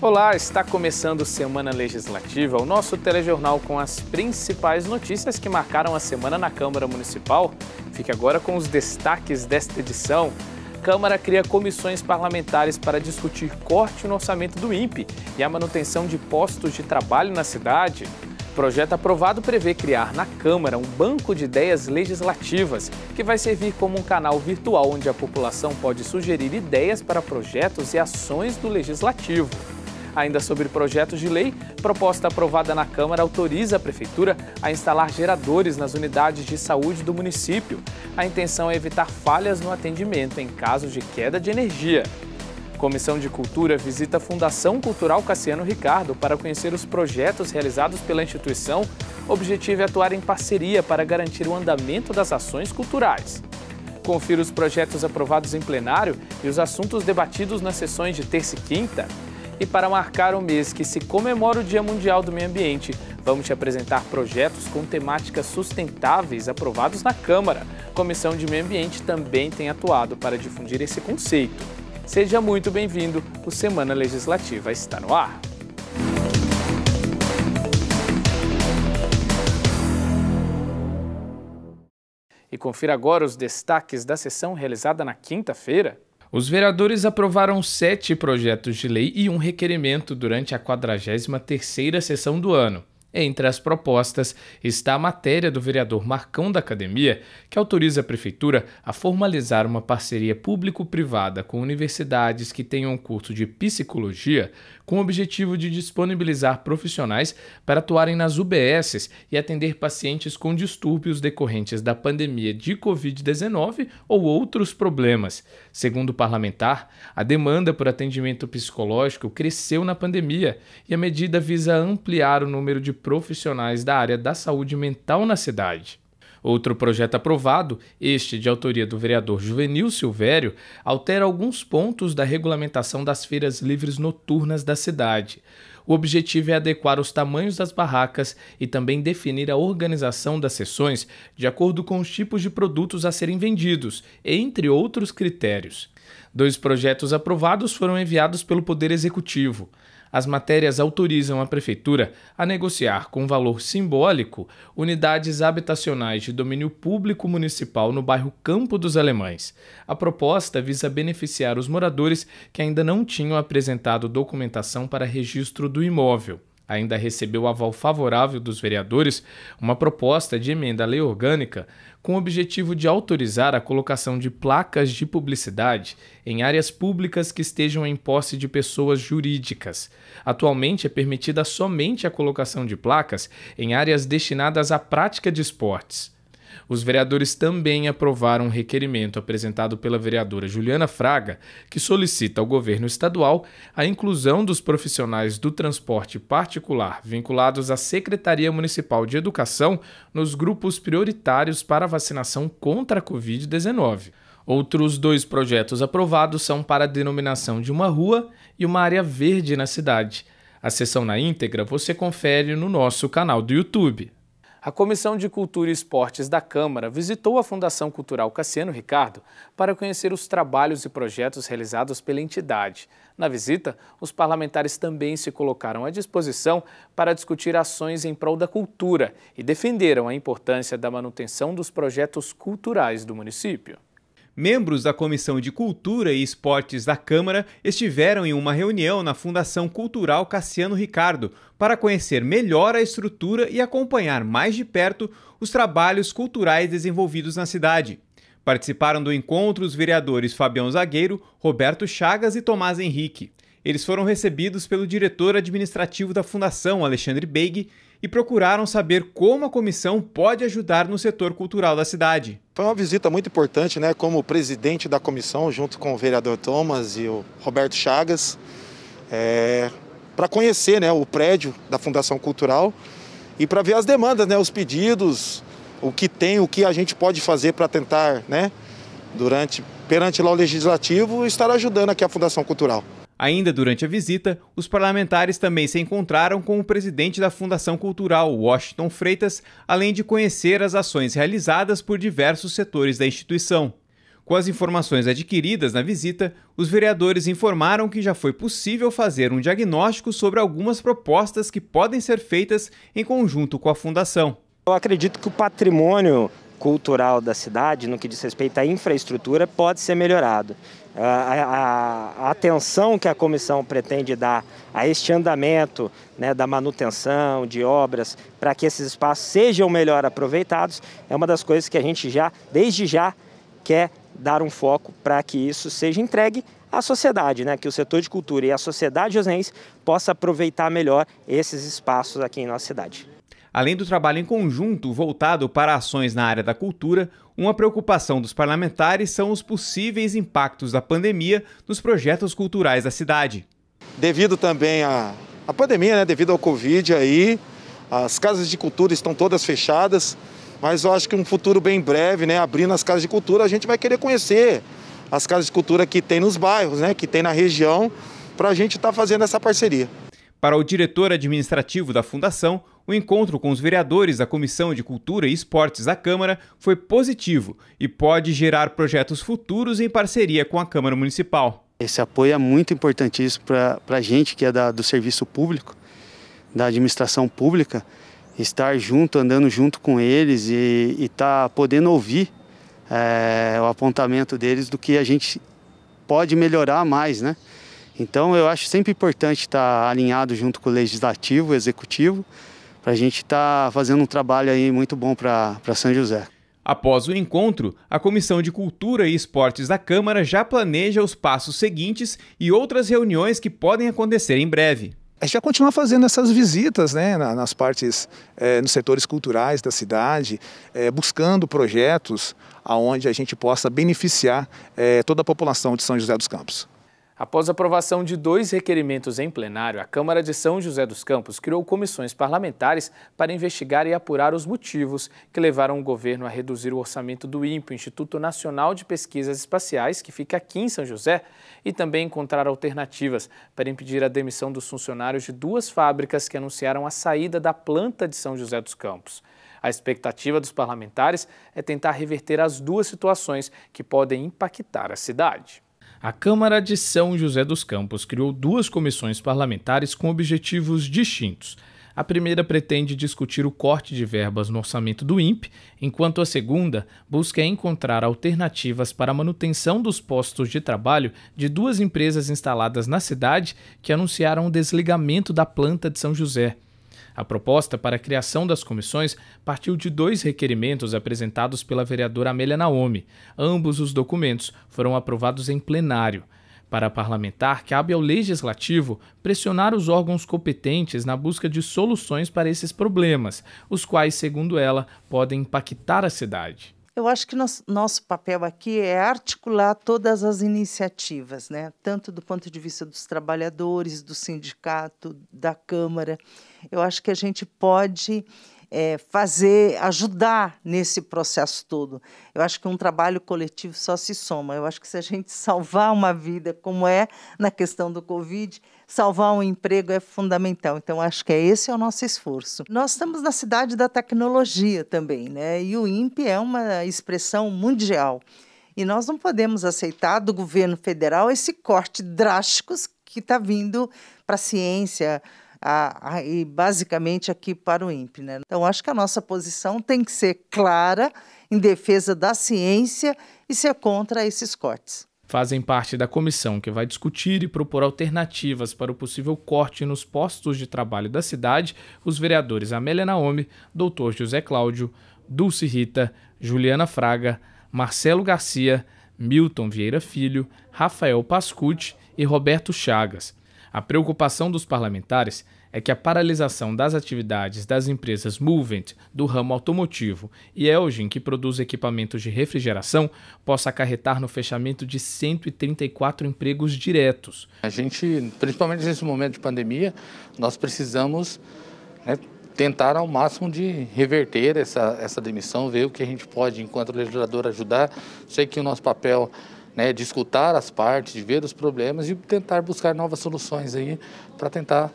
Olá, está começando Semana Legislativa, o nosso telejornal com as principais notícias que marcaram a semana na Câmara Municipal. Fique agora com os destaques desta edição. Câmara cria comissões parlamentares para discutir corte no orçamento do INPE e a manutenção de postos de trabalho na cidade. Projeto aprovado prevê criar na Câmara um banco de ideias legislativas, que vai servir como um canal virtual onde a população pode sugerir ideias para projetos e ações do Legislativo. Ainda sobre projetos de lei, proposta aprovada na Câmara autoriza a Prefeitura a instalar geradores nas unidades de saúde do município. A intenção é evitar falhas no atendimento em caso de queda de energia. Comissão de Cultura visita a Fundação Cultural Cassiano Ricardo para conhecer os projetos realizados pela instituição. O objetivo é atuar em parceria para garantir o andamento das ações culturais. Confira os projetos aprovados em plenário e os assuntos debatidos nas sessões de terça e quinta. E para marcar o mês que se comemora o Dia Mundial do Meio Ambiente, vamos te apresentar projetos com temáticas sustentáveis aprovados na Câmara. A Comissão de Meio Ambiente também tem atuado para difundir esse conceito. Seja muito bem-vindo, o Semana Legislativa está no ar. E confira agora os destaques da sessão realizada na quinta-feira. Os vereadores aprovaram sete projetos de lei e um requerimento durante a 43ª sessão do ano. Entre as propostas está a matéria do vereador Marcão da Academia, que autoriza a Prefeitura a formalizar uma parceria público-privada com universidades que tenham um curso de psicologia com o objetivo de disponibilizar profissionais para atuarem nas UBSs e atender pacientes com distúrbios decorrentes da pandemia de Covid-19 ou outros problemas. Segundo o parlamentar, a demanda por atendimento psicológico cresceu na pandemia e a medida visa ampliar o número de profissionais da área da saúde mental na cidade. Outro projeto aprovado, este de autoria do vereador Juvenil Silvério, altera alguns pontos da regulamentação das feiras livres noturnas da cidade. O objetivo é adequar os tamanhos das barracas e também definir a organização das sessões de acordo com os tipos de produtos a serem vendidos, entre outros critérios. Dois projetos aprovados foram enviados pelo Poder Executivo as matérias autorizam a Prefeitura a negociar com valor simbólico unidades habitacionais de domínio público municipal no bairro Campo dos Alemães. A proposta visa beneficiar os moradores que ainda não tinham apresentado documentação para registro do imóvel ainda recebeu aval favorável dos vereadores uma proposta de emenda à lei orgânica com o objetivo de autorizar a colocação de placas de publicidade em áreas públicas que estejam em posse de pessoas jurídicas. Atualmente é permitida somente a colocação de placas em áreas destinadas à prática de esportes. Os vereadores também aprovaram um requerimento apresentado pela vereadora Juliana Fraga, que solicita ao governo estadual a inclusão dos profissionais do transporte particular vinculados à Secretaria Municipal de Educação nos grupos prioritários para a vacinação contra a Covid-19. Outros dois projetos aprovados são para a denominação de uma rua e uma área verde na cidade. A sessão na íntegra você confere no nosso canal do YouTube. A Comissão de Cultura e Esportes da Câmara visitou a Fundação Cultural Cassiano Ricardo para conhecer os trabalhos e projetos realizados pela entidade. Na visita, os parlamentares também se colocaram à disposição para discutir ações em prol da cultura e defenderam a importância da manutenção dos projetos culturais do município membros da Comissão de Cultura e Esportes da Câmara estiveram em uma reunião na Fundação Cultural Cassiano Ricardo para conhecer melhor a estrutura e acompanhar mais de perto os trabalhos culturais desenvolvidos na cidade. Participaram do encontro os vereadores Fabião Zagueiro, Roberto Chagas e Tomás Henrique. Eles foram recebidos pelo diretor administrativo da Fundação, Alexandre Beig, e procuraram saber como a comissão pode ajudar no setor cultural da cidade. Foi uma visita muito importante, né? Como presidente da comissão, junto com o vereador Thomas e o Roberto Chagas, é, para conhecer né, o prédio da Fundação Cultural e para ver as demandas, né, os pedidos, o que tem, o que a gente pode fazer para tentar, né, durante perante lá o legislativo, estar ajudando aqui a Fundação Cultural. Ainda durante a visita, os parlamentares também se encontraram com o presidente da Fundação Cultural, Washington Freitas, além de conhecer as ações realizadas por diversos setores da instituição. Com as informações adquiridas na visita, os vereadores informaram que já foi possível fazer um diagnóstico sobre algumas propostas que podem ser feitas em conjunto com a Fundação. Eu acredito que o patrimônio cultural da cidade, no que diz respeito à infraestrutura, pode ser melhorado a, a, atenção que a comissão pretende dar a este andamento né, da manutenção de obras para que esses espaços sejam melhor aproveitados é uma das coisas que a gente já, desde já, quer dar um foco para que isso seja entregue à sociedade, né, que o setor de cultura e a sociedade josense possa aproveitar melhor esses espaços aqui em nossa cidade. Além do trabalho em conjunto voltado para ações na área da cultura, uma preocupação dos parlamentares são os possíveis impactos da pandemia nos projetos culturais da cidade. Devido também à, à pandemia, né, devido ao Covid aí, as casas de cultura estão todas fechadas, mas eu acho que um futuro bem breve, né, abrindo as casas de cultura, a gente vai querer conhecer as casas de cultura que tem nos bairros, né, que tem na região, para a gente estar tá fazendo essa parceria. Para o diretor administrativo da fundação, o encontro com os vereadores da Comissão de Cultura e Esportes da Câmara foi positivo e pode gerar projetos futuros em parceria com a Câmara Municipal. Esse apoio é muito importantíssimo para a gente que é da, do serviço público, da administração pública, estar junto, andando junto com eles e estar tá podendo ouvir é, o apontamento deles do que a gente pode melhorar mais, né? Então eu acho sempre importante estar tá alinhado junto com o legislativo, o executivo, para a gente estar tá fazendo um trabalho aí muito bom para São José. Após o encontro, a Comissão de Cultura e Esportes da Câmara já planeja os passos seguintes e outras reuniões que podem acontecer em breve. A gente vai continuar fazendo essas visitas né, nas partes, eh, nos setores culturais da cidade, eh, buscando projetos aonde a gente possa beneficiar eh, toda a população de São José dos Campos. Após a aprovação de dois requerimentos em plenário, a Câmara de São José dos Campos criou comissões parlamentares para investigar e apurar os motivos que levaram o governo a reduzir o orçamento do INPE, Instituto Nacional de Pesquisas Espaciais, que fica aqui em São José, e também encontrar alternativas para impedir a demissão dos funcionários de duas fábricas que anunciaram a saída da planta de São José dos Campos. A expectativa dos parlamentares é tentar reverter as duas situações que podem impactar a cidade a Câmara de São José dos Campos criou duas comissões parlamentares com objetivos distintos. A primeira pretende discutir o corte de verbas no orçamento do INPE, enquanto a segunda busca encontrar alternativas para a manutenção dos postos de trabalho de duas empresas instaladas na cidade que anunciaram o desligamento da planta de São José. A proposta para a criação das comissões partiu de dois requerimentos apresentados pela vereadora Amélia Naomi. Ambos os documentos foram aprovados em plenário. Para a parlamentar, cabe ao legislativo pressionar os órgãos competentes na busca de soluções para esses problemas, os quais, segundo ela, podem impactar a cidade. Eu acho que nosso nosso papel aqui é articular todas as iniciativas, né? tanto do ponto de vista dos trabalhadores, do sindicato, da Câmara. Eu acho que a gente pode é, fazer, ajudar nesse processo todo. Eu acho que um trabalho coletivo só se soma. Eu acho que se a gente salvar uma vida, como é na questão do Covid, salvar um emprego é fundamental. Então, acho que é esse é o nosso esforço. Nós estamos na cidade da tecnologia também, né? E o INPE é uma expressão mundial. E nós não podemos aceitar do governo federal esse corte drástico que está vindo para a ciência, a, a, e basicamente aqui para o INPE. Né? Então, acho que a nossa posição tem que ser clara em defesa da ciência e ser contra esses cortes fazem parte da comissão que vai discutir e propor alternativas para o possível corte nos postos de trabalho da cidade, os vereadores Amélia Naomi, Dr. José Cláudio, Dulce Rita, Juliana Fraga, Marcelo Garcia, Milton Vieira Filho, Rafael Pascucci e Roberto Chagas. A preocupação dos parlamentares é que a paralisação das atividades das empresas Movent do ramo automotivo e Elgin, que produz equipamentos de refrigeração, possa acarretar no fechamento de 134 empregos diretos. A gente, principalmente nesse momento de pandemia, nós precisamos né, tentar ao máximo de reverter essa, essa demissão, ver o que a gente pode, enquanto legislador, ajudar. Sei que o nosso papel né, é de escutar as partes, de ver os problemas e tentar buscar novas soluções aí para tentar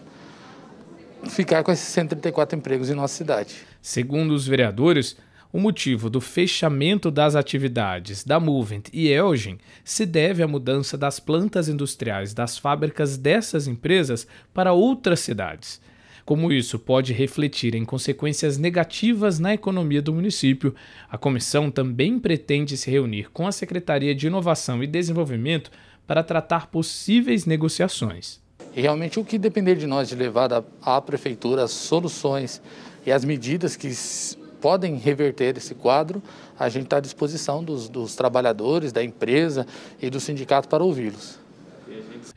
ficar com esses 134 empregos em nossa cidade. Segundo os vereadores, o motivo do fechamento das atividades da Movent e Elgin se deve à mudança das plantas industriais das fábricas dessas empresas para outras cidades. Como isso pode refletir em consequências negativas na economia do município, a comissão também pretende se reunir com a Secretaria de Inovação e Desenvolvimento para tratar possíveis negociações. E realmente o que depender de nós de levar à prefeitura as soluções e as medidas que podem reverter esse quadro, a gente está à disposição dos, dos trabalhadores, da empresa e do sindicato para ouvi-los.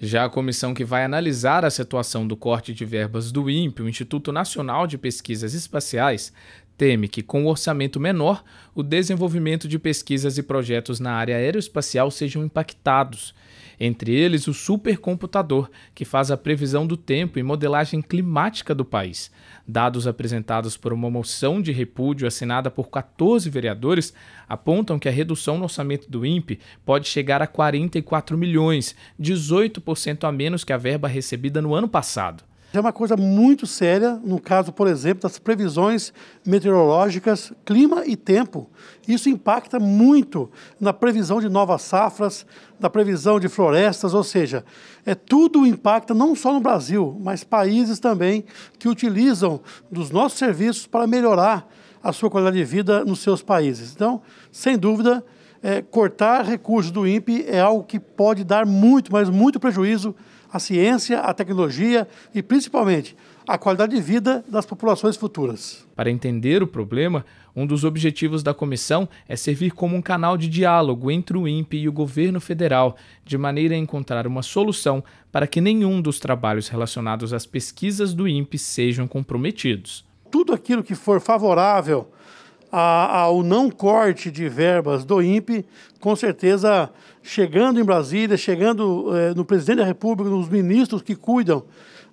Já a comissão que vai analisar a situação do corte de verbas do INPE, o Instituto Nacional de Pesquisas Espaciais, teme que, com um orçamento menor, o desenvolvimento de pesquisas e projetos na área aeroespacial sejam impactados entre eles o supercomputador, que faz a previsão do tempo e modelagem climática do país. Dados apresentados por uma moção de repúdio assinada por 14 vereadores apontam que a redução no orçamento do INPE pode chegar a 44 milhões, 18% a menos que a verba recebida no ano passado é uma coisa muito séria, no caso, por exemplo, das previsões meteorológicas, clima e tempo. Isso impacta muito na previsão de novas safras, na previsão de florestas, ou seja, é tudo impacta não só no Brasil, mas países também que utilizam dos nossos serviços para melhorar a sua qualidade de vida nos seus países. Então, sem dúvida, é, cortar recursos do INPE é algo que pode dar muito, mas muito prejuízo a ciência, a tecnologia e, principalmente, a qualidade de vida das populações futuras. Para entender o problema, um dos objetivos da comissão é servir como um canal de diálogo entre o INPE e o governo federal, de maneira a encontrar uma solução para que nenhum dos trabalhos relacionados às pesquisas do INPE sejam comprometidos. Tudo aquilo que for favorável a, ao não corte de verbas do INPE, com certeza chegando em Brasília, chegando eh, no presidente da República, nos ministros que cuidam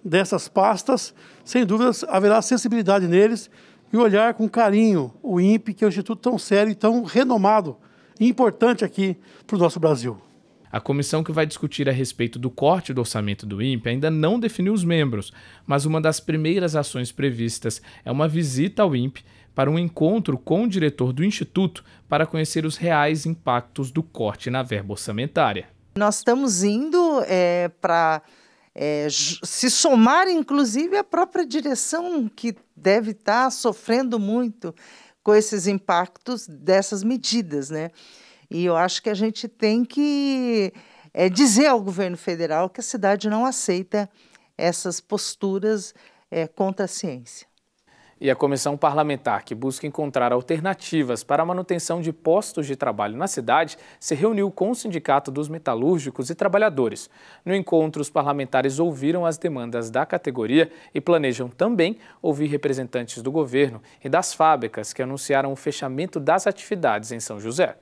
dessas pastas, sem dúvidas haverá sensibilidade neles e olhar com carinho o INPE, que é um instituto tão sério e tão renomado e importante aqui para o nosso Brasil. A comissão que vai discutir a respeito do corte do orçamento do INPE ainda não definiu os membros, mas uma das primeiras ações previstas é uma visita ao INPE para um encontro com o diretor do Instituto para conhecer os reais impactos do corte na verba orçamentária. Nós estamos indo é, para é, se somar, inclusive, à própria direção que deve estar tá sofrendo muito com esses impactos dessas medidas. Né? E eu acho que a gente tem que é, dizer ao governo federal que a cidade não aceita essas posturas é, contra a ciência e a comissão parlamentar que busca encontrar alternativas para a manutenção de postos de trabalho na cidade se reuniu com o Sindicato dos Metalúrgicos e Trabalhadores. No encontro, os parlamentares ouviram as demandas da categoria e planejam também ouvir representantes do governo e das fábricas que anunciaram o fechamento das atividades em São José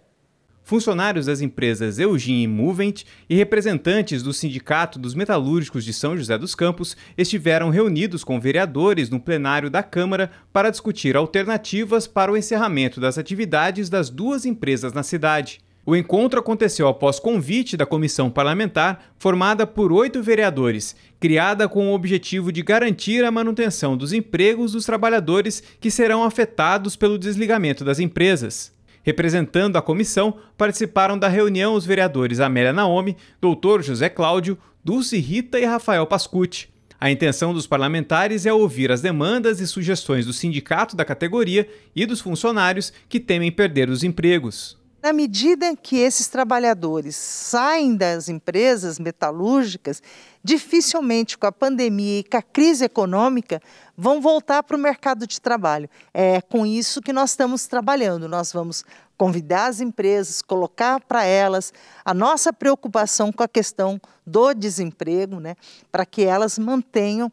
funcionários das empresas Eugin e Movent e representantes do Sindicato dos Metalúrgicos de São José dos Campos estiveram reunidos com vereadores no plenário da Câmara para discutir alternativas para o encerramento das atividades das duas empresas na cidade. O encontro aconteceu após convite da comissão parlamentar, formada por oito vereadores, criada com o objetivo de garantir a manutenção dos empregos dos trabalhadores que serão afetados pelo desligamento das empresas. Representando a comissão, participaram da reunião os vereadores Amélia Naomi, Dr. José Cláudio, Dulce Rita e Rafael Pascucci. A intenção dos parlamentares é ouvir as demandas e sugestões do sindicato da categoria e dos funcionários que temem perder os empregos. Na medida que esses trabalhadores saem das empresas metalúrgicas, dificilmente com a pandemia e com a crise econômica vão voltar para o mercado de trabalho. É com isso que nós estamos trabalhando. Nós vamos convidar as empresas, colocar para elas a nossa preocupação com a questão do desemprego, né, para que elas mantenham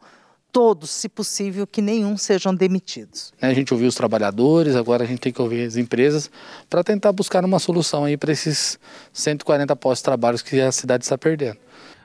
todos, se possível, que nenhum sejam demitidos. Né, a gente ouviu os trabalhadores, agora a gente tem que ouvir as empresas para tentar buscar uma solução aí para esses 140 postos de trabalhos que a cidade está perdendo.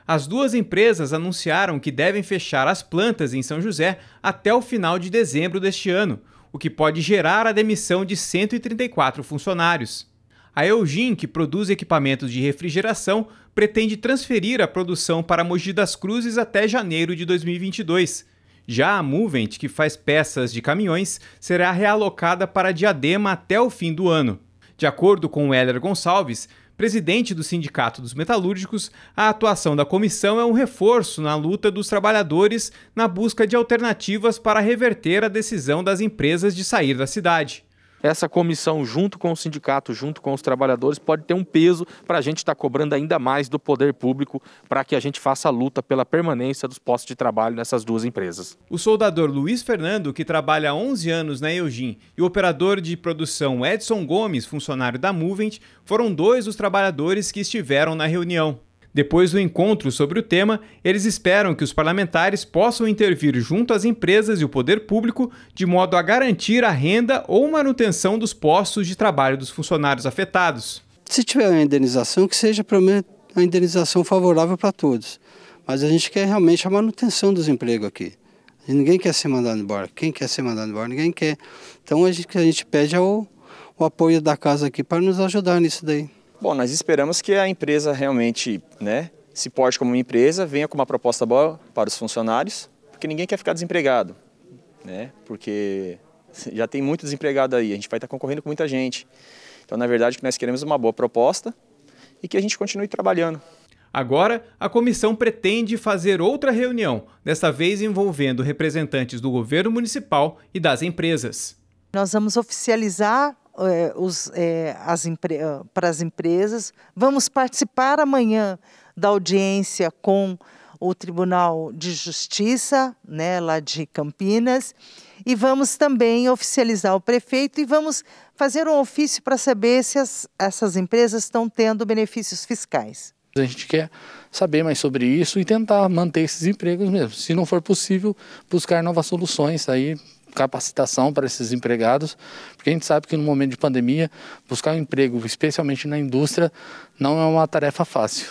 As duas empresas anunciaram que devem fechar as plantas em São José até o final de dezembro deste ano, o que pode gerar a demissão de 134 funcionários. A Elgin, que produz equipamentos de refrigeração, pretende transferir a produção para Mogi das Cruzes até janeiro de 2022. Já a Movent, que faz peças de caminhões, será realocada para Diadema até o fim do ano. De acordo com Heller Gonçalves, presidente do Sindicato dos Metalúrgicos, a atuação da comissão é um reforço na luta dos trabalhadores na busca de alternativas para reverter a decisão das empresas de sair da cidade essa comissão, junto com o sindicato, junto com os trabalhadores, pode ter um peso para a gente estar tá cobrando ainda mais do poder público para que a gente faça a luta pela permanência dos postos de trabalho nessas duas empresas. O soldador Luiz Fernando, que trabalha há 11 anos na Eugin, e o operador de produção Edson Gomes, funcionário da Movent, foram dois dos trabalhadores que estiveram na reunião. Depois do encontro sobre o tema, eles esperam que os parlamentares possam intervir junto às empresas e o poder público de modo a garantir a renda ou manutenção dos postos de trabalho dos funcionários afetados. Se tiver uma indenização, que seja pelo menos uma indenização favorável para todos. Mas a gente quer realmente a manutenção dos empregos aqui. Ninguém quer ser mandado embora. Quem quer ser mandado embora? Ninguém quer. Então a gente, a gente pede ao, é o apoio da casa aqui para nos ajudar nisso daí. Bom, nós esperamos que a empresa realmente né, se porte como uma empresa, venha com uma proposta boa para os funcionários, porque ninguém quer ficar desempregado, né? porque já tem muito desempregado aí, a gente vai estar concorrendo com muita gente. Então, na verdade, que nós queremos é uma boa proposta e que a gente continue trabalhando. Agora, a comissão pretende fazer outra reunião, desta vez envolvendo representantes do governo municipal e das empresas. Nós vamos oficializar é, as para ah, as empresas. Vamos participar amanhã da audiência com o Tribunal de Justiça, né, lá de Campinas, e vamos também oficializar o prefeito e vamos fazer um ofício para saber se as, essas empresas estão tendo benefícios fiscais. A gente quer saber mais sobre isso e tentar manter esses empregos mesmo. Se não for possível, buscar novas soluções aí capacitação para esses empregados, porque a gente sabe que no momento de pandemia, buscar um emprego, especialmente na indústria, não é uma tarefa fácil.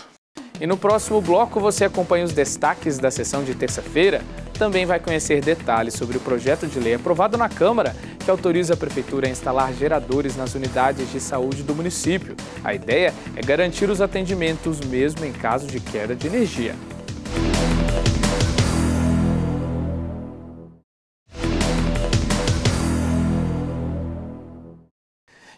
E no próximo bloco você acompanha os destaques da sessão de terça-feira. Também vai conhecer detalhes sobre o projeto de lei aprovado na Câmara que autoriza a Prefeitura a instalar geradores nas unidades de saúde do município. A ideia é garantir os atendimentos mesmo em caso de queda de energia.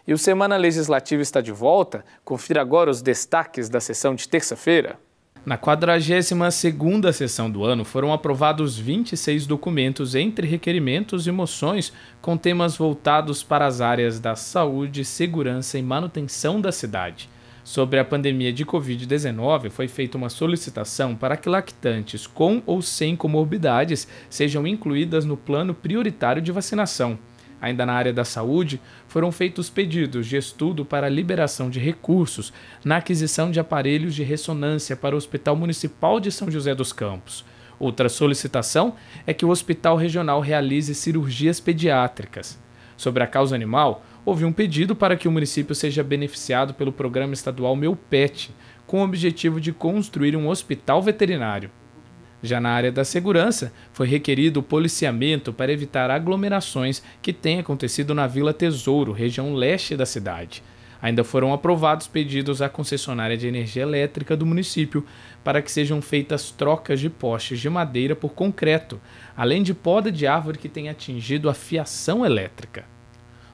E o Semana Legislativa está de volta? Confira agora os destaques da sessão de terça-feira. Na 42ª sessão do ano foram aprovados 26 documentos entre requerimentos e moções com temas voltados para as áreas da saúde, segurança e manutenção da cidade. Sobre a pandemia de Covid-19, foi feita uma solicitação para que lactantes com ou sem comorbidades sejam incluídas no plano prioritário de vacinação. Ainda na área da saúde, foram feitos pedidos de estudo para a liberação de recursos na aquisição de aparelhos de ressonância para o Hospital Municipal de São José dos Campos. Outra solicitação é que o hospital regional realize cirurgias pediátricas. Sobre a causa animal, houve um pedido para que o município seja beneficiado pelo programa estadual Meu Pet, com o objetivo de construir um hospital veterinário. Já na área da segurança, foi requerido o policiamento para evitar aglomerações que têm acontecido na Vila Tesouro, região leste da cidade. Ainda foram aprovados pedidos à concessionária de energia elétrica do município para que sejam feitas trocas de postes de madeira por concreto, além de poda de árvore que tem atingido a fiação elétrica.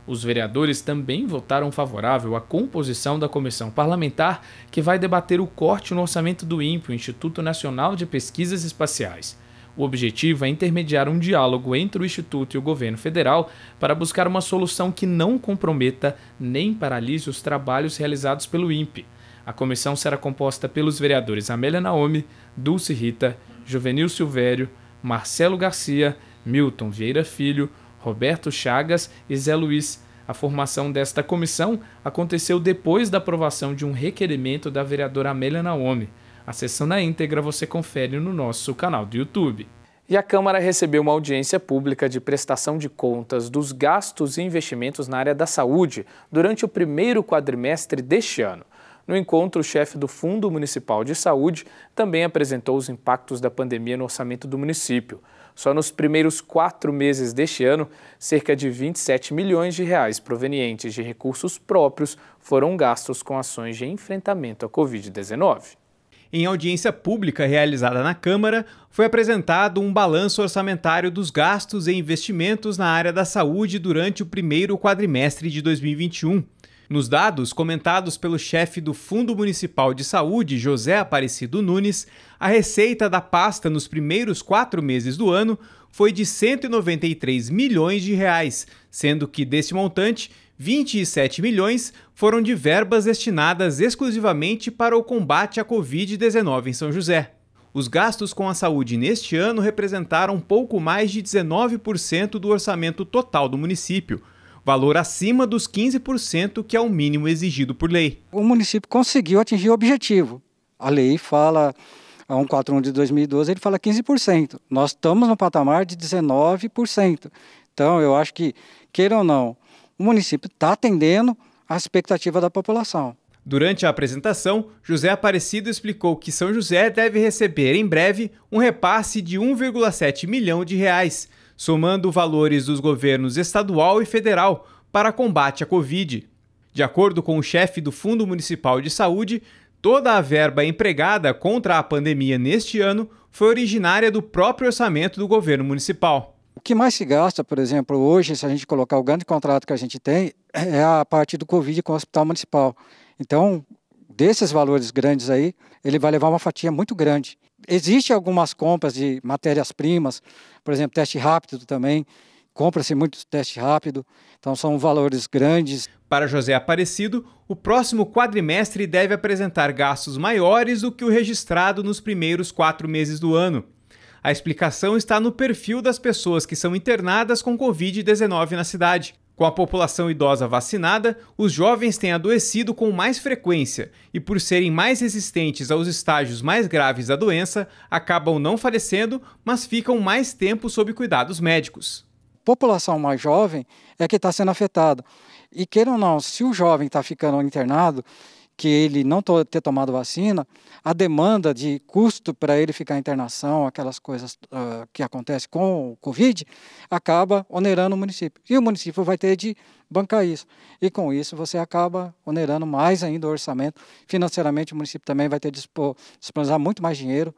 Os vereadores também votaram favorável à composição da comissão parlamentar que vai debater o corte no orçamento do INPE, Instituto Nacional de Pesquisas Espaciais. O objetivo é intermediar um diálogo entre o Instituto e o governo federal para buscar uma solução que não comprometa nem paralise os trabalhos realizados pelo INPE. A comissão será composta pelos vereadores Amélia Naomi, Dulce Rita, Juvenil Silvério, Marcelo Garcia, Milton Vieira Filho, Roberto Chagas e Zé Luiz. A formação desta comissão aconteceu depois da aprovação de um requerimento da vereadora Amélia Naomi. A sessão na íntegra você confere no nosso canal do YouTube. E a Câmara recebeu uma audiência pública de prestação de contas dos gastos e investimentos na área da saúde durante o primeiro quadrimestre deste ano. No encontro, o chefe do Fundo Municipal de Saúde também apresentou os impactos da pandemia no orçamento do município. Só nos primeiros quatro meses deste ano, cerca de 27 milhões de reais provenientes de recursos próprios foram gastos com ações de enfrentamento à Covid-19. Em audiência pública realizada na Câmara, foi apresentado um balanço orçamentário dos gastos e investimentos na área da saúde durante o primeiro quadrimestre de 2021. Nos dados comentados pelo chefe do Fundo Municipal de Saúde, José Aparecido Nunes, a receita da pasta nos primeiros quatro meses do ano foi de 193 milhões de reais, sendo que desse montante, 27 milhões foram de verbas destinadas exclusivamente para o combate à Covid-19 em São José. Os gastos com a saúde neste ano representaram pouco mais de 19% do orçamento total do município, valor acima dos 15% que é o mínimo exigido por lei. O município conseguiu atingir o objetivo. A lei fala, a 141 de 2012, ele fala 15%. Nós estamos no patamar de 19%. Então, eu acho que, queira ou não, o município está atendendo à expectativa da população. Durante a apresentação, José Aparecido explicou que São José deve receber em breve um repasse de 1,7 milhão de reais somando valores dos governos estadual e federal para combate à Covid. De acordo com o chefe do Fundo Municipal de Saúde, toda a verba empregada contra a pandemia neste ano foi originária do próprio orçamento do governo municipal. O que mais se gasta, por exemplo, hoje, se a gente colocar o grande contrato que a gente tem, é a parte do Covid com o Hospital Municipal. Então, desses valores grandes aí, ele vai levar uma fatia muito grande. Existem algumas compras de matérias-primas, por exemplo, teste rápido também, compra-se muito teste rápido, então são valores grandes. Para José Aparecido, o próximo quadrimestre deve apresentar gastos maiores do que o registrado nos primeiros quatro meses do ano. A explicação está no perfil das pessoas que são internadas com Covid-19 na cidade. Com a população idosa vacinada, os jovens têm adoecido com mais frequência e, por serem mais resistentes aos estágios mais graves da doença, acabam não falecendo, mas ficam mais tempo sob cuidados médicos. população mais jovem é que está sendo afetada. E queira ou não, se o jovem está ficando internado, que ele não ter tomado vacina, a demanda de custo para ele ficar em internação, aquelas coisas uh, que acontecem com o Covid, acaba onerando o município. E o município vai ter de bancar isso. E com isso você acaba onerando mais ainda o orçamento. Financeiramente, o município também vai ter de disponibilizar muito mais dinheiro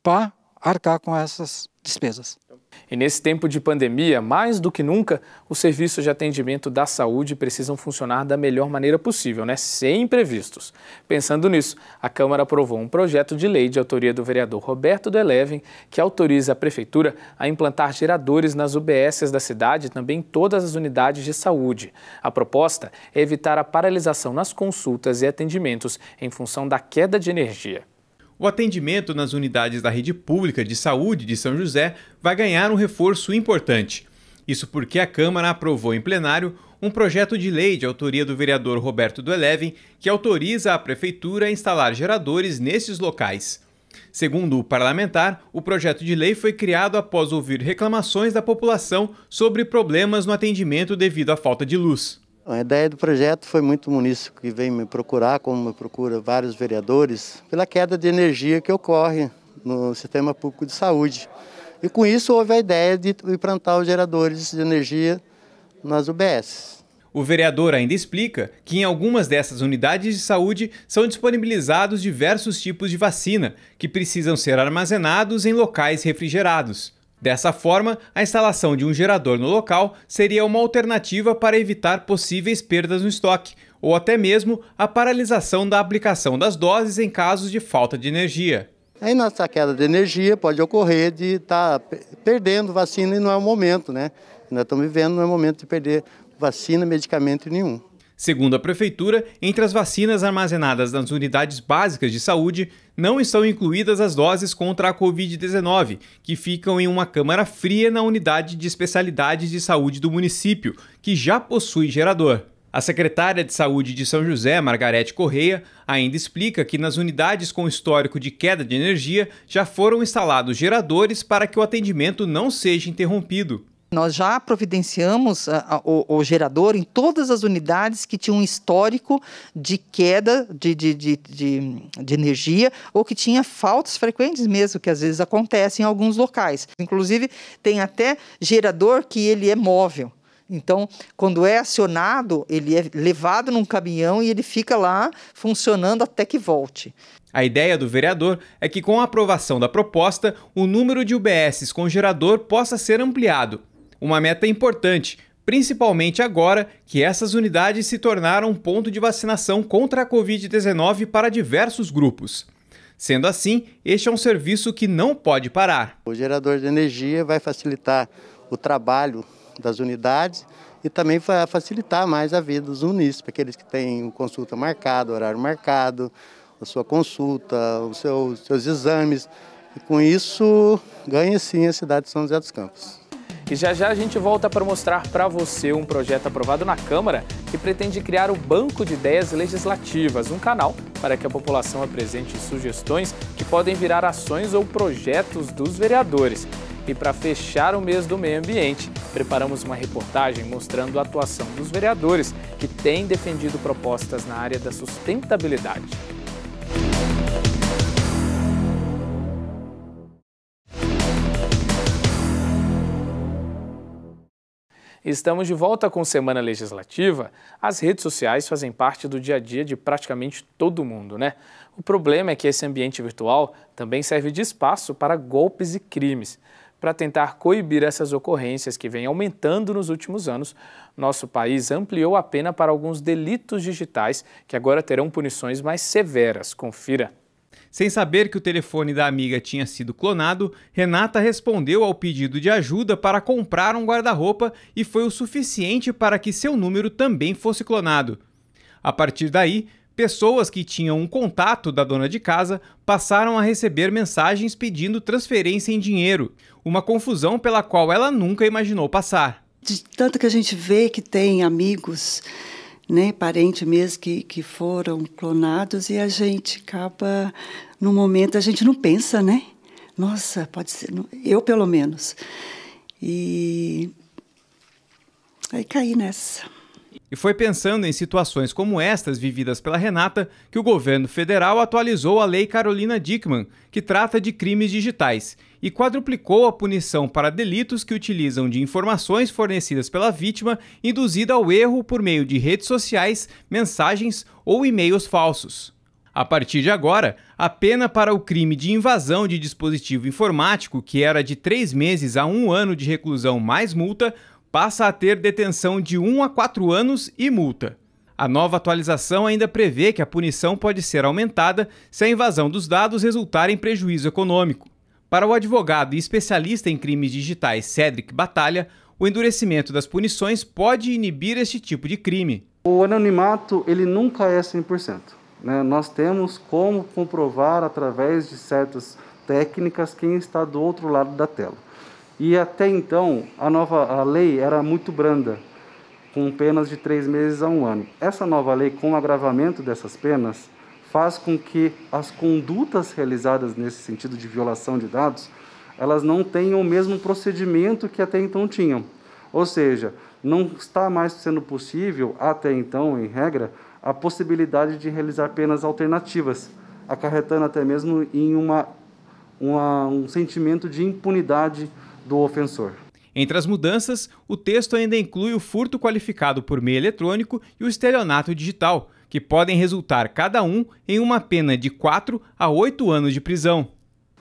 para arcar com essas despesas. E nesse tempo de pandemia, mais do que nunca, os serviços de atendimento da saúde precisam funcionar da melhor maneira possível, né? sem imprevistos. Pensando nisso, a Câmara aprovou um projeto de lei de autoria do vereador Roberto do Eleven, que autoriza a Prefeitura a implantar geradores nas UBSs da cidade e também em todas as unidades de saúde. A proposta é evitar a paralisação nas consultas e atendimentos em função da queda de energia. O atendimento nas unidades da rede pública de saúde de São José vai ganhar um reforço importante. Isso porque a Câmara aprovou em plenário um projeto de lei de autoria do vereador Roberto do Eleven que autoriza a prefeitura a instalar geradores nesses locais. Segundo o parlamentar, o projeto de lei foi criado após ouvir reclamações da população sobre problemas no atendimento devido à falta de luz. A ideia do projeto foi muito munícipe que vem me procurar, como me procura vários vereadores, pela queda de energia que ocorre no sistema público de saúde. E com isso houve a ideia de implantar os geradores de energia nas UBS. O vereador ainda explica que em algumas dessas unidades de saúde são disponibilizados diversos tipos de vacina que precisam ser armazenados em locais refrigerados. Dessa forma, a instalação de um gerador no local seria uma alternativa para evitar possíveis perdas no estoque, ou até mesmo a paralisação da aplicação das doses em casos de falta de energia. Aí nossa queda de energia pode ocorrer de estar tá perdendo vacina e não é o momento, né? Nós estamos vivendo, não é o momento de perder vacina, medicamento nenhum. Segundo a Prefeitura, entre as vacinas armazenadas nas unidades básicas de saúde, não estão incluídas as doses contra a Covid-19, que ficam em uma câmara fria na unidade de especialidades de saúde do município, que já possui gerador. A secretária de Saúde de São José, Margarete Correia, ainda explica que nas unidades com histórico de queda de energia já foram instalados geradores para que o atendimento não seja interrompido. Nós já providenciamos a, ah, a, ah, o, o, gerador em todas as unidades que tinham um histórico de queda de, de, de, de, de energia ou que tinha faltas frequentes mesmo, que às vezes acontecem em alguns locais. Inclusive, tem até gerador que ele é móvel. Então, quando é acionado, ele é levado num caminhão e ele fica lá funcionando até que volte. A ideia do vereador é que, com a aprovação da proposta, o número de UBSs com gerador possa ser ampliado uma meta importante, principalmente agora que essas unidades se tornaram um ponto de vacinação contra a Covid-19 para diversos grupos. Sendo assim, este é um serviço que não pode parar. O gerador de energia vai facilitar o trabalho das unidades e também vai facilitar mais a vida dos unis, para aqueles que têm consulta marcada, horário marcado, a sua consulta, os seus, seus exames. E com isso, ganha sim a cidade de São José dos Campos. E já já a gente volta para mostrar para você um projeto aprovado na Câmara que pretende criar o Banco de Ideias Legislativas, um canal para que a população apresente sugestões que podem virar ações ou projetos dos vereadores. E para fechar o mês do meio ambiente, preparamos uma reportagem mostrando a atuação dos vereadores que têm defendido propostas na área da sustentabilidade. Estamos de volta com Semana Legislativa. As redes sociais fazem parte do dia a dia de praticamente todo mundo, né? O problema é que esse ambiente virtual também serve de espaço para golpes e crimes. Para tentar coibir essas ocorrências que vêm aumentando nos últimos anos, nosso país ampliou a pena para alguns delitos digitais que agora terão punições mais severas. Confira. Sem saber que o telefone da amiga tinha sido clonado, Renata respondeu ao pedido de ajuda para comprar um guarda-roupa e foi o suficiente para que seu número também fosse clonado. A partir daí, pessoas que tinham um contato da dona de casa passaram a receber mensagens pedindo transferência em dinheiro, uma confusão pela qual ela nunca imaginou passar. De tanto que a gente vê que tem amigos né, parente mesmo que, que foram clonados e a gente acaba, no momento, a gente não pensa, né? Nossa, pode ser, eu pelo menos. E aí caí nessa. E foi pensando em situações como estas vividas pela Renata que o governo federal atualizou a Lei Carolina Dickman, que trata de crimes digitais e quadruplicou a punição para delitos que utilizam de informações fornecidas pela vítima induzida ao erro por meio de redes sociais, mensagens ou e-mails falsos. A partir de agora, a pena para o crime de invasão de dispositivo informático, que era de três meses a um ano de reclusão mais multa, passa a ter detenção de 1 um a quatro anos e multa. A nova atualização ainda prevê que a punição pode ser aumentada se a invasão dos dados resultar em prejuízo econômico. Para o advogado e especialista em crimes digitais Cedric Batalha, o endurecimento das punições pode inibir este tipo de crime. O anonimato ele nunca é 100%. Né? Nós temos como comprovar através de certas técnicas quem está do outro lado da tela. E até então a nova a lei era muito branda, com penas de três meses a um ano. Essa nova lei, com o agravamento dessas penas, faz com que as condutas realizadas nesse sentido de violação de dados, elas não tenham o mesmo procedimento que até então tinham. Ou seja, não está mais sendo possível, até então, em regra, a possibilidade de realizar penas alternativas, acarretando até mesmo em uma, uma um sentimento de impunidade do ofensor. Entre as mudanças, o texto ainda inclui o furto qualificado por meio eletrônico e o estelionato digital, que podem resultar cada um em uma pena de 4 a 8 anos de prisão.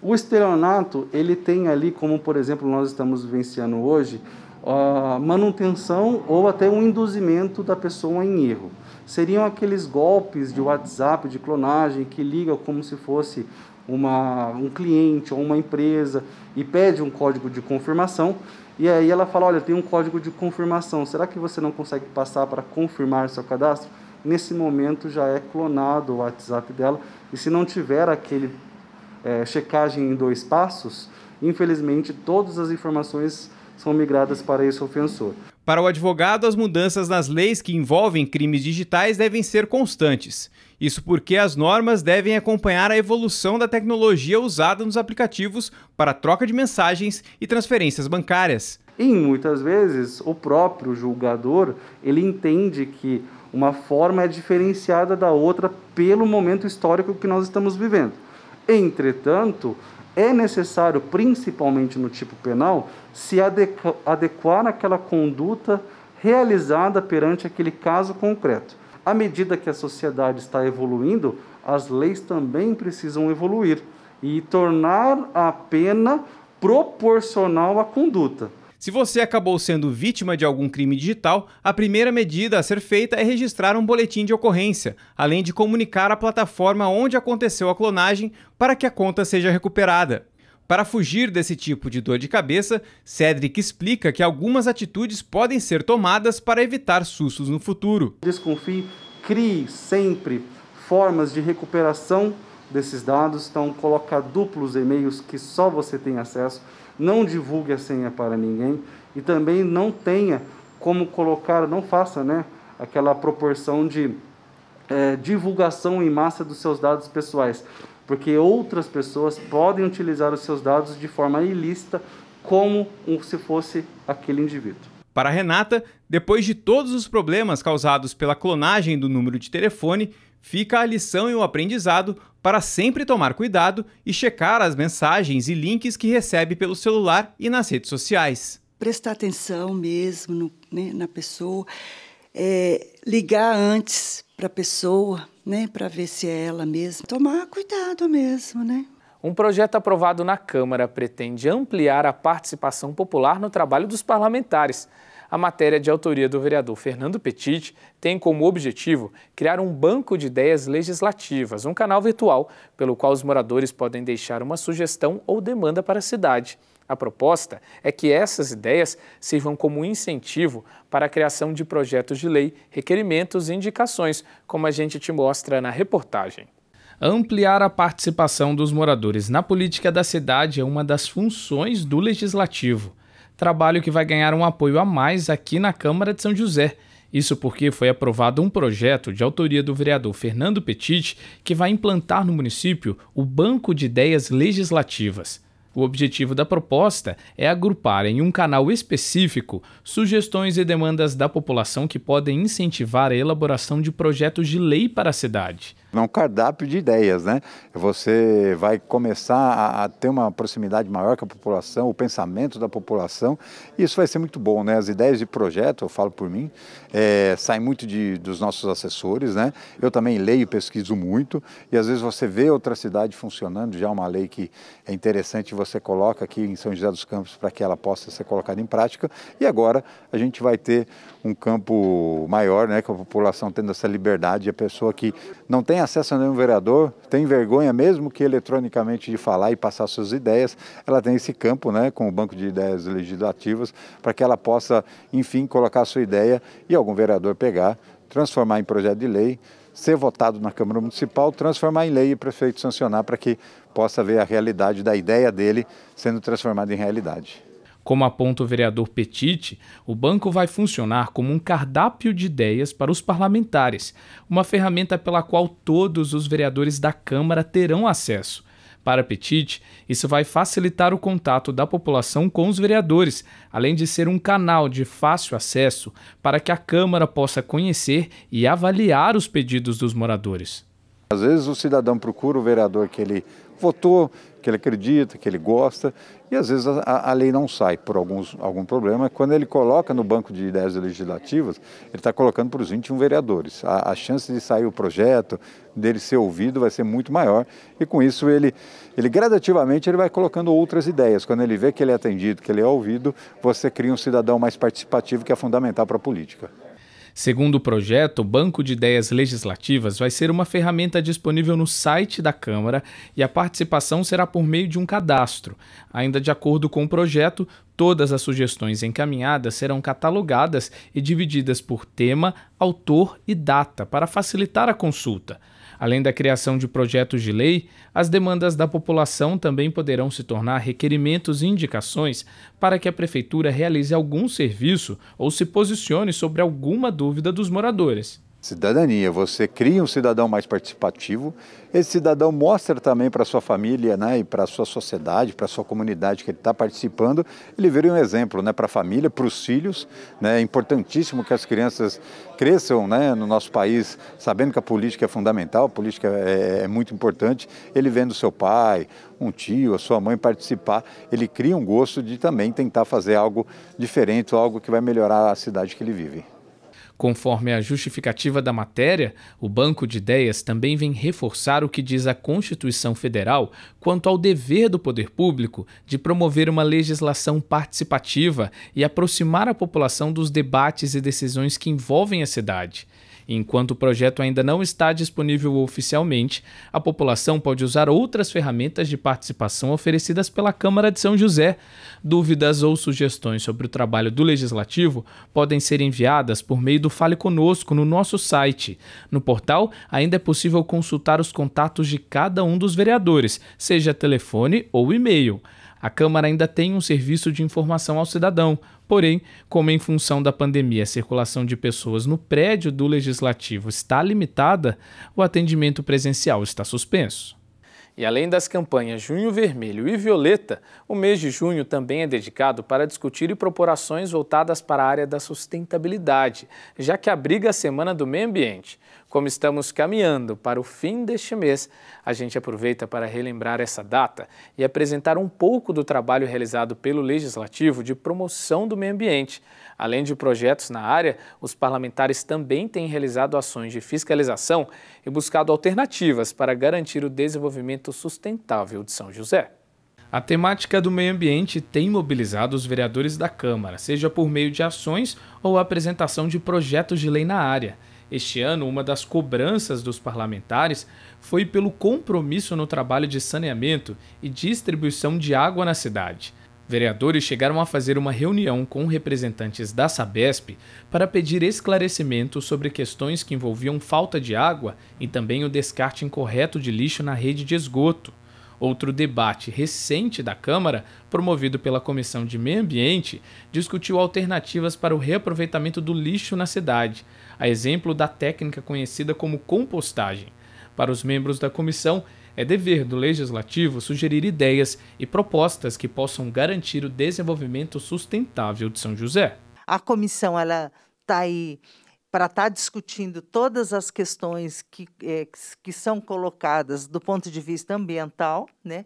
O estelionato, ele tem ali, como por exemplo nós estamos vivenciando hoje, a manutenção ou até um induzimento da pessoa em erro. Seriam aqueles golpes de WhatsApp, de clonagem, que liga como se fosse uma, um cliente ou uma empresa e pede um código de confirmação. E aí ela fala: Olha, tem um código de confirmação, será que você não consegue passar para confirmar seu cadastro? nesse momento já é clonado o WhatsApp dela. E se não tiver aquele é, checagem em dois passos, infelizmente todas as informações são migradas para esse ofensor. Para o advogado, as mudanças nas leis que envolvem crimes digitais devem ser constantes. Isso porque as normas devem acompanhar a evolução da tecnologia usada nos aplicativos para troca de mensagens e transferências bancárias. E muitas vezes o próprio julgador ele entende que uma forma é diferenciada da outra pelo momento histórico que nós estamos vivendo. Entretanto, é necessário, principalmente no tipo penal, se adequar, adequar àquela conduta realizada perante aquele caso concreto. À medida que a sociedade está evoluindo, as leis também precisam evoluir e tornar a pena proporcional à conduta. Se você acabou sendo vítima de algum crime digital, a primeira medida a ser feita é registrar um boletim de ocorrência, além de comunicar à plataforma onde aconteceu a clonagem para que a conta seja recuperada. Para fugir desse tipo de dor de cabeça, Cedric explica que algumas atitudes podem ser tomadas para evitar sustos no futuro. Desconfie, crie sempre formas de recuperação desses dados, então coloque duplos e-mails que só você tem acesso não divulgue a senha para ninguém e também não tenha como colocar, não faça né, aquela proporção de é, divulgação em massa dos seus dados pessoais, porque outras pessoas podem utilizar os seus dados de forma ilícita, como se fosse aquele indivíduo. Para Renata, depois de todos os problemas causados pela clonagem do número de telefone, fica a lição e o aprendizado para sempre tomar cuidado e checar as mensagens e links que recebe pelo celular e nas redes sociais. Prestar atenção mesmo no, né, na pessoa, é, ligar antes para a pessoa, né, para ver se é ela mesmo. Tomar cuidado mesmo, né? Um projeto aprovado na Câmara pretende ampliar a participação popular no trabalho dos parlamentares. A matéria de autoria do vereador Fernando Petit tem como objetivo criar um banco de ideias legislativas, um canal virtual pelo qual os moradores podem deixar uma sugestão ou demanda para a cidade. A proposta é que essas ideias sirvam como incentivo para a criação de projetos de lei, requerimentos e indicações, como a gente te mostra na reportagem. Ampliar a participação dos moradores na política da cidade é uma das funções do legislativo trabalho que vai ganhar um apoio a mais aqui na Câmara de São José. Isso porque foi aprovado um projeto de autoria do vereador Fernando Petit que vai implantar no município o Banco de Ideias Legislativas. O objetivo da proposta é agrupar em um canal específico sugestões e demandas da população que podem incentivar a elaboração de projetos de lei para a cidade. Não um cardápio de ideias, né? Você vai começar a, a, ter uma proximidade maior com a população, o pensamento da população, e isso vai ser muito bom, né? As ideias de projeto, eu falo por mim, é, saem muito de, dos nossos assessores, né? Eu também leio e pesquiso muito, e às vezes você vê outra cidade funcionando, já uma lei que é interessante, você coloca aqui em São José dos Campos para que ela possa ser colocada em prática, e agora a gente vai ter um campo maior, né? Com a população tendo essa liberdade, a pessoa que não tem acesso a nenhum vereador, tem vergonha mesmo que eletronicamente de falar e passar suas ideias. Ela tem esse campo, né, com o banco de ideias legislativas, para que ela possa, enfim, colocar sua ideia e algum vereador pegar, transformar em projeto de lei, ser votado na Câmara Municipal, transformar em lei e o prefeito sancionar para que possa ver a realidade da ideia dele sendo transformada em realidade. Como aponta o vereador Petit, o banco vai funcionar como um cardápio de ideias para os parlamentares, uma ferramenta pela qual todos os vereadores da Câmara terão acesso. Para Petit, isso vai facilitar o contato da população com os vereadores, além de ser um canal de fácil acesso para que a Câmara possa conhecer e avaliar os pedidos dos moradores. Às vezes o cidadão procura o vereador que ele votou que ele acredita, que ele gosta, e às vezes a, a lei não sai por alguns, algum problema. Quando ele coloca no banco de ideias legislativas, ele está colocando para os 21 vereadores. A, a chance de sair o projeto, dele ser ouvido, vai ser muito maior, e com isso ele, ele gradativamente ele vai colocando outras ideias. Quando ele vê que ele é atendido, que ele é ouvido, você cria um cidadão mais participativo, que é fundamental para a política. Segundo o projeto, o Banco de Ideias Legislativas vai ser uma ferramenta disponível no site da Câmara e a participação será por meio de um cadastro. Ainda de acordo com o projeto, todas as sugestões encaminhadas serão catalogadas e divididas por tema, autor e data para facilitar a consulta. Além da criação de projetos de lei, as demandas da população também poderão se tornar requerimentos e indicações para que a prefeitura realize algum serviço ou se posicione sobre alguma dúvida dos moradores. Cidadania, você cria um cidadão mais participativo, esse cidadão mostra também para sua família né, e para sua sociedade, para sua comunidade que ele está participando, ele vira um exemplo né, para a família, para os filhos. Né, é importantíssimo que as crianças cresçam né, no nosso país sabendo que a política é fundamental, a política é, é, é muito importante. Ele vendo seu pai, um tio, a sua mãe participar, ele cria um gosto de também tentar fazer algo diferente, algo que vai melhorar a cidade que ele vive. Conforme a justificativa da matéria, o Banco de Ideias também vem reforçar o que diz a Constituição Federal quanto ao dever do poder público de promover uma legislação participativa e aproximar a população dos debates e decisões que envolvem a cidade. Enquanto o projeto ainda não está disponível oficialmente, a população pode usar outras ferramentas de participação oferecidas pela Câmara de São José. Dúvidas ou sugestões sobre o trabalho do Legislativo podem ser enviadas por meio do Fale Conosco no nosso site. No portal, ainda é possível consultar os contatos de cada um dos vereadores, seja telefone ou e-mail. A Câmara ainda tem um serviço de informação ao cidadão, porém, como em função da pandemia a circulação de pessoas no prédio do Legislativo está limitada, o atendimento presencial está suspenso. E além das campanhas Junho Vermelho e Violeta, o mês de junho também é dedicado para discutir e propor ações voltadas para a área da sustentabilidade, já que abriga a Semana do Meio Ambiente. Como estamos caminhando para o fim deste mês, a gente aproveita para relembrar essa data e apresentar um pouco do trabalho realizado pelo Legislativo de promoção do meio ambiente. Além de projetos na área, os parlamentares também têm realizado ações de fiscalização e buscado alternativas para garantir o desenvolvimento sustentável de São José. A temática do meio ambiente tem mobilizado os vereadores da Câmara, seja por meio de ações ou apresentação de projetos de lei na área. Este ano, uma das cobranças dos parlamentares foi pelo compromisso no trabalho de saneamento e distribuição de água na cidade. Vereadores chegaram a fazer uma reunião com representantes da Sabesp para pedir esclarecimentos sobre questões que envolviam falta de água e também o descarte incorreto de lixo na rede de esgoto. Outro debate recente da Câmara, promovido pela Comissão de Meio Ambiente, discutiu alternativas para o reaproveitamento do lixo na cidade a exemplo da técnica conhecida como compostagem. Para os membros da comissão, é dever do legislativo sugerir ideias e propostas que possam garantir o desenvolvimento sustentável de São José. A comissão ela está aí para estar tá discutindo todas as questões que, é, que são colocadas do ponto de vista ambiental, né?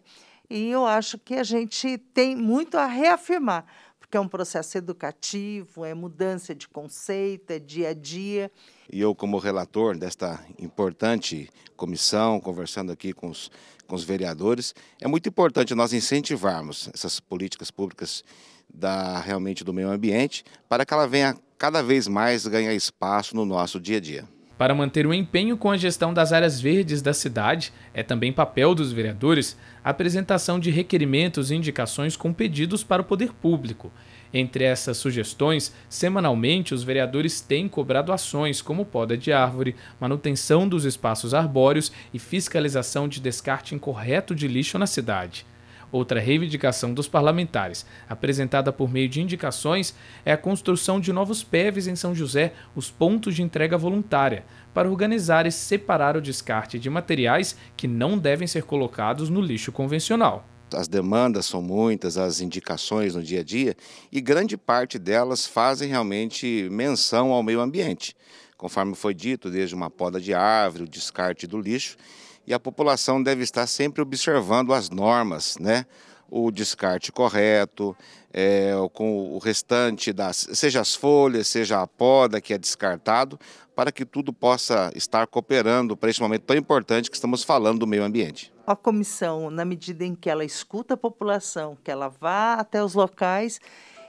E eu acho que a gente tem muito a reafirmar, porque é um processo educativo, é mudança de conceito, é dia a dia. E eu, como relator desta importante comissão, conversando aqui com os, com os vereadores, é muito importante nós incentivarmos essas políticas públicas da, realmente do meio ambiente para que ela venha cada vez mais ganhar espaço no nosso dia a dia. Para manter o empenho com a gestão das áreas verdes da cidade, é também papel dos vereadores a apresentação de requerimentos e indicações com pedidos para o poder público. Entre essas sugestões, semanalmente os vereadores têm cobrado ações como poda de árvore, manutenção dos espaços arbóreos e fiscalização de descarte incorreto de lixo na cidade. Outra reivindicação dos parlamentares, apresentada por meio de indicações, é a construção de novos PEVs em São José, os pontos de entrega voluntária, para organizar e separar o descarte de materiais que não devem ser colocados no lixo convencional as demandas são muitas, as indicações no dia a dia, e grande parte delas fazem realmente menção ao meio ambiente. Conforme foi dito, desde uma poda de árvore, o descarte do lixo e a população deve estar sempre observando as normas, né? o descarte correto, é, com o restante das, seja as folhas, seja a poda que é descartado, para que tudo possa estar cooperando para esse momento tão importante que estamos falando do meio ambiente. A comissão, na medida em que ela escuta a população, que ela vá até os locais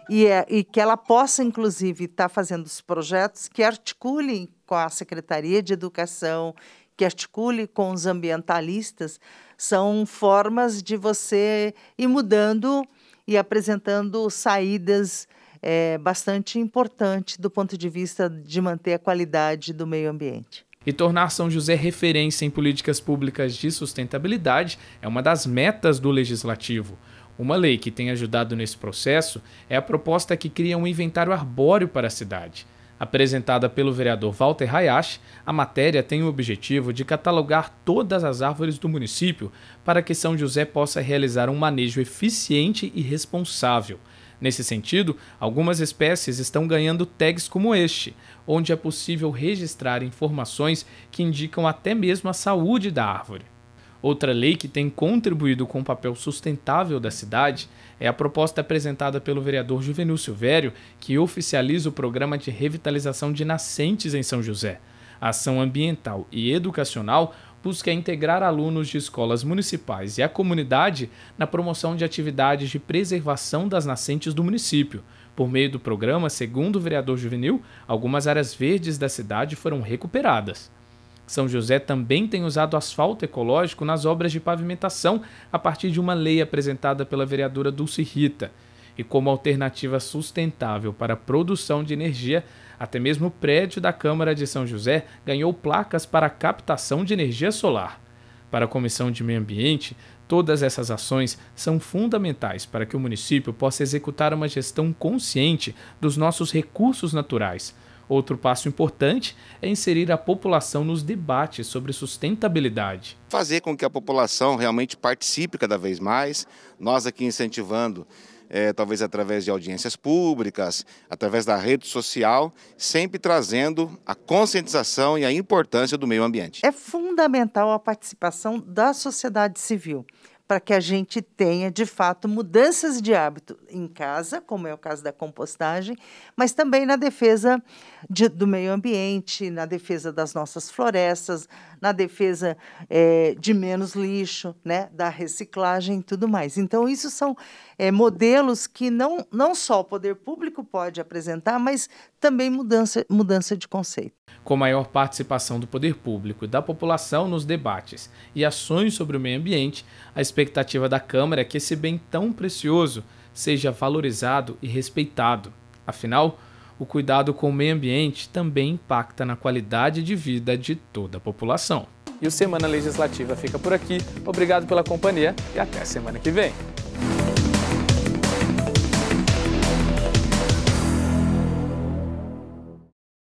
e, é, e que ela possa, inclusive, estar tá fazendo os projetos que articulem com a Secretaria de Educação que articule com os ambientalistas são formas de você ir mudando e apresentando saídas é, bastante importantes do ponto de vista de manter a qualidade do meio ambiente. E tornar São José referência em políticas públicas de sustentabilidade é uma das metas do legislativo. Uma lei que tem ajudado nesse processo é a proposta que cria um inventário arbóreo para a cidade. Apresentada pelo vereador Walter Hayashi, a matéria tem o objetivo de catalogar todas as árvores do município para que São José possa realizar um manejo eficiente e responsável. Nesse sentido, algumas espécies estão ganhando tags como este, onde é possível registrar informações que indicam até mesmo a saúde da árvore. Outra lei que tem contribuído com o papel sustentável da cidade é a proposta apresentada pelo vereador Juvenil Silvério, que oficializa o programa de revitalização de nascentes em São José. A ação ambiental e educacional busca integrar alunos de escolas municipais e a comunidade na promoção de atividades de preservação das nascentes do município. Por meio do programa, segundo o vereador juvenil, algumas áreas verdes da cidade foram recuperadas. São José também tem usado asfalto ecológico nas obras de pavimentação a partir de uma lei apresentada pela vereadora Dulce Rita. E como alternativa sustentável para a produção de energia, até mesmo o prédio da Câmara de São José ganhou placas para captação de energia solar. Para a Comissão de Meio Ambiente, todas essas ações são fundamentais para que o município possa executar uma gestão consciente dos nossos recursos naturais Outro passo importante é inserir a população nos debates sobre sustentabilidade. Fazer com que a população realmente participe cada vez mais, nós aqui incentivando. É, talvez através de audiências públicas, através da rede social, sempre trazendo a conscientização e a importância do meio ambiente. É fundamental a participação da sociedade civil para que a gente tenha, de fato, mudanças de hábito em casa, como é o caso da compostagem, mas também na defesa de, do meio ambiente, na defesa das nossas florestas, na defesa é, de menos lixo, né, da reciclagem e tudo mais. Então, isso são é, modelos que não, não só o poder público pode apresentar, mas também mudança, mudança de conceito. Com maior participação do poder público e da população nos debates e ações sobre o meio ambiente, a expectativa da Câmara é que esse bem tão precioso seja valorizado e respeitado. Afinal, o cuidado com o meio ambiente também impacta na qualidade de vida de toda a população. E o Semana Legislativa fica por aqui. Obrigado pela companhia e até semana que vem.